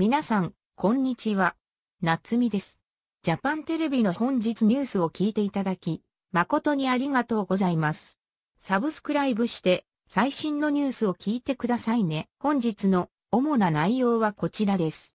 皆さん、こんにちは。夏美です。ジャパンテレビの本日ニュースを聞いていただき、誠にありがとうございます。サブスクライブして、最新のニュースを聞いてくださいね。本日の主な内容はこちらです。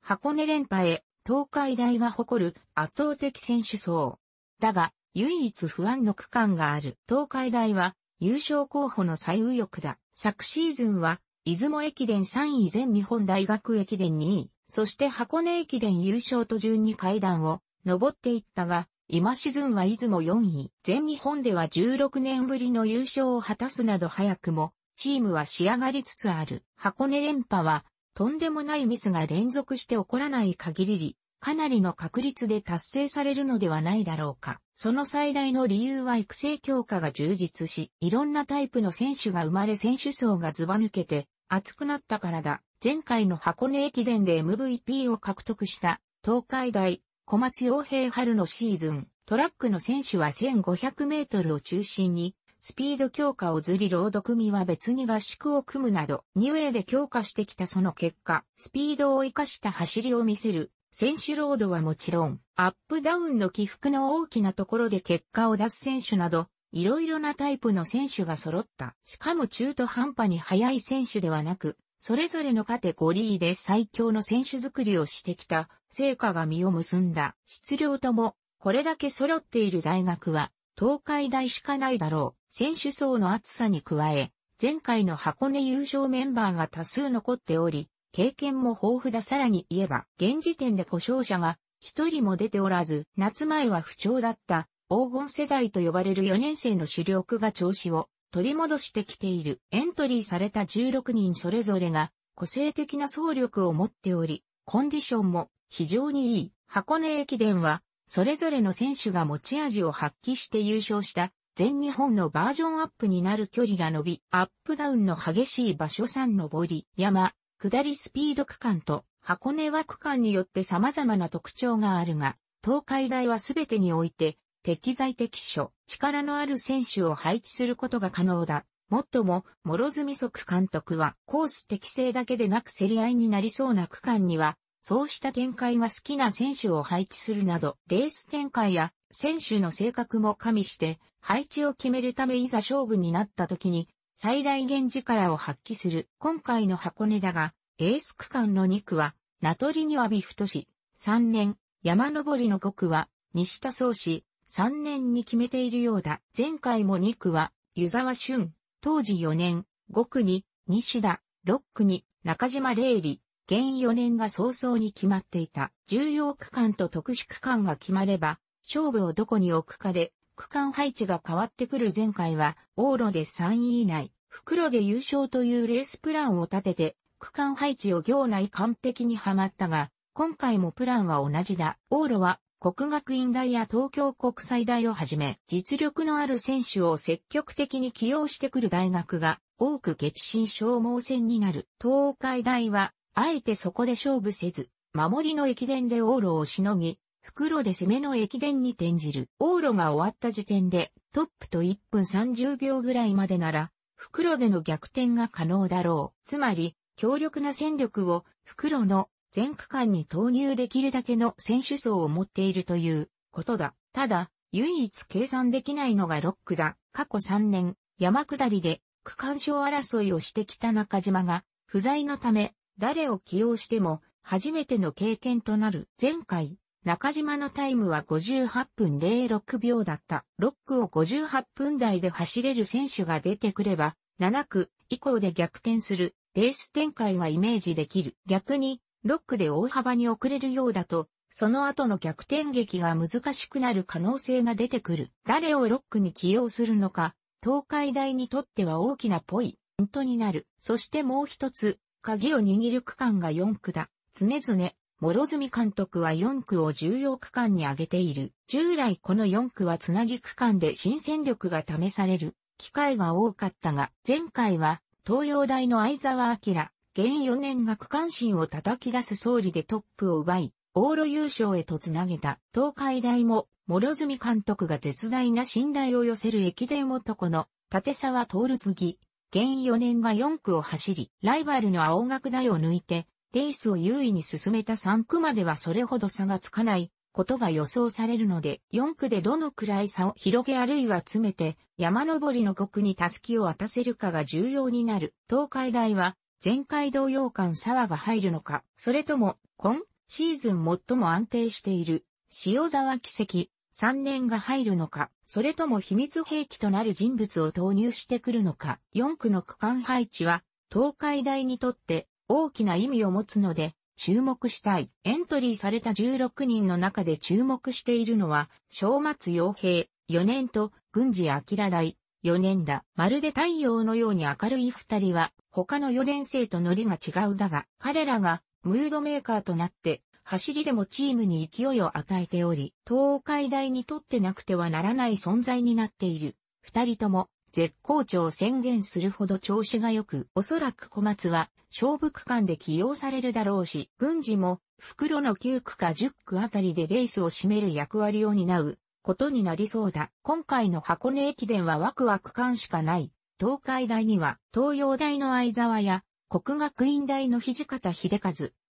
箱根連覇へ、東海大が誇る圧倒的選手層。だが、唯一不安の区間がある。東海大は、優勝候補の最右翼だ。昨シーズンは、出雲駅伝3位全日本大学駅伝2位、そして箱根駅伝優勝と順に階段を登っていったが、今シーズンは出雲4位、全日本では16年ぶりの優勝を果たすなど早くも、チームは仕上がりつつある。箱根連覇は、とんでもないミスが連続して起こらない限り、かなりの確率で達成されるのではないだろうか。その最大の理由は育成強化が充実し、いろんなタイプの選手が生まれ選手層がずば抜けて、熱くなったからだ。前回の箱根駅伝で MVP を獲得した東海大小松洋平春のシーズン、トラックの選手は1500メートルを中心にスピード強化をずりロード組は別に合宿を組むなど、2ウェイで強化してきたその結果、スピードを活かした走りを見せる、選手ロードはもちろん、アップダウンの起伏の大きなところで結果を出す選手など、いろいろなタイプの選手が揃った。しかも中途半端に速い選手ではなく、それぞれのカテゴリーで最強の選手作りをしてきた成果が実を結んだ。質量とも、これだけ揃っている大学は、東海大しかないだろう。選手層の厚さに加え、前回の箱根優勝メンバーが多数残っており、経験も豊富ださらに言えば、現時点で故障者が一人も出ておらず、夏前は不調だった黄金世代と呼ばれる4年生の主力が調子を取り戻してきている。エントリーされた16人それぞれが個性的な総力を持っており、コンディションも非常にいい。箱根駅伝は、それぞれの選手が持ち味を発揮して優勝した全日本のバージョンアップになる距離が伸び、アップダウンの激しい場所山登り、山、下りスピード区間と箱根は区間によって様々な特徴があるが、東海大は全てにおいて適材適所、力のある選手を配置することが可能だ。もっとも、諸角即監督は、コース適正だけでなく競り合いになりそうな区間には、そうした展開が好きな選手を配置するなど、レース展開や選手の性格も加味して、配置を決めるためいざ勝負になった時に、最大限力を発揮する。今回の箱根だが、エース区間の2区は、名取にはビフト市、3年、山登りの5区は、西田総司。3年に決めているようだ。前回も2区は、湯沢俊、当時4年、5区に、西田、6区に、中島玲里、現4年が早々に決まっていた。重要区間と特殊区間が決まれば、勝負をどこに置くかで、区間配置が変わってくる前回は、往路で3位以内、袋で優勝というレースプランを立てて、区間配置を行内完璧にはまったが、今回もプランは同じだ。往路は国学院大や東京国際大をはじめ、実力のある選手を積極的に起用してくる大学が、多く激震消耗戦になる。東海大は、あえてそこで勝負せず、守りの駅伝で往路をしのぎ、袋で攻めの駅伝に転じる。往路が終わった時点で、トップと1分30秒ぐらいまでなら、袋での逆転が可能だろう。つまり、強力な戦力を袋の全区間に投入できるだけの選手層を持っているということだ。ただ、唯一計算できないのが6区だ。過去3年、山下りで区間賞争いをしてきた中島が、不在のため、誰を起用しても、初めての経験となる。前回、中島のタイムは58分06秒だった。6区を58分台で走れる選手が出てくれば、7区以降で逆転するレース展開がイメージできる。逆に、ロックで大幅に遅れるようだと、その後の逆転劇が難しくなる可能性が出てくる。誰をロックに起用するのか、東海大にとっては大きなポイントになる。そしてもう一つ、鍵を握る区間が4区だ。常々、諸角監督は4区を重要区間に挙げている。従来この4区はつなぎ区間で新戦力が試される機会が多かったが、前回は東洋大の相沢明、現4年が区間心を叩き出す総理でトップを奪い、往路優勝へとつなげた東海大も、諸角監督が絶大な信頼を寄せる駅伝男の立沢徹次。現4年が4区を走り、ライバルの青学大を抜いて、レースを優位に進めた3区まではそれほど差がつかないことが予想されるので、4区でどのくらい差を広げあるいは詰めて、山登りの国にたすきを渡せるかが重要になる。東海大は、前回同様間沢が入るのか、それとも、今シーズン最も安定している、塩沢奇跡、3年が入るのか、それとも秘密兵器となる人物を投入してくるのか、4区の区間配置は、東海大にとって大きな意味を持つので、注目したい。エントリーされた16人の中で注目しているのは、正松洋平、4年と、郡司明大、4年だ。まるで太陽のように明るい二人は、他の4年生とノリが違うだが、彼らが、ムードメーカーとなって、走りでもチームに勢いを与えており、東海大にとってなくてはならない存在になっている。二人とも、絶好調を宣言するほど調子が良く、おそらく小松は、勝負区間で起用されるだろうし、軍事も、袋の9区か10区あたりでレースを占める役割を担う、ことになりそうだ。今回の箱根駅伝はワクワク感しかない。東海大には東洋大の相沢や国学院大の土方秀和、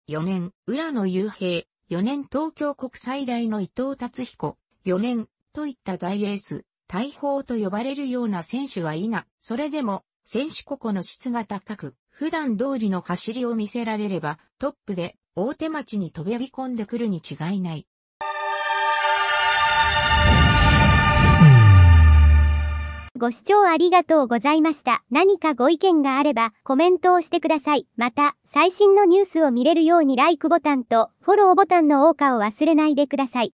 4年、浦野雄平、4年東京国際大の伊藤達彦、4年、といった大エース、大砲と呼ばれるような選手はいな。それでも、選手個々の質が高く、普段通りの走りを見せられれば、トップで大手町に飛び込んでくるに違いない。ご視聴ありがとうございました。何かご意見があればコメントをしてください。また、最新のニュースを見れるように LIKE ボタンとフォローボタンの多くを忘れないでください。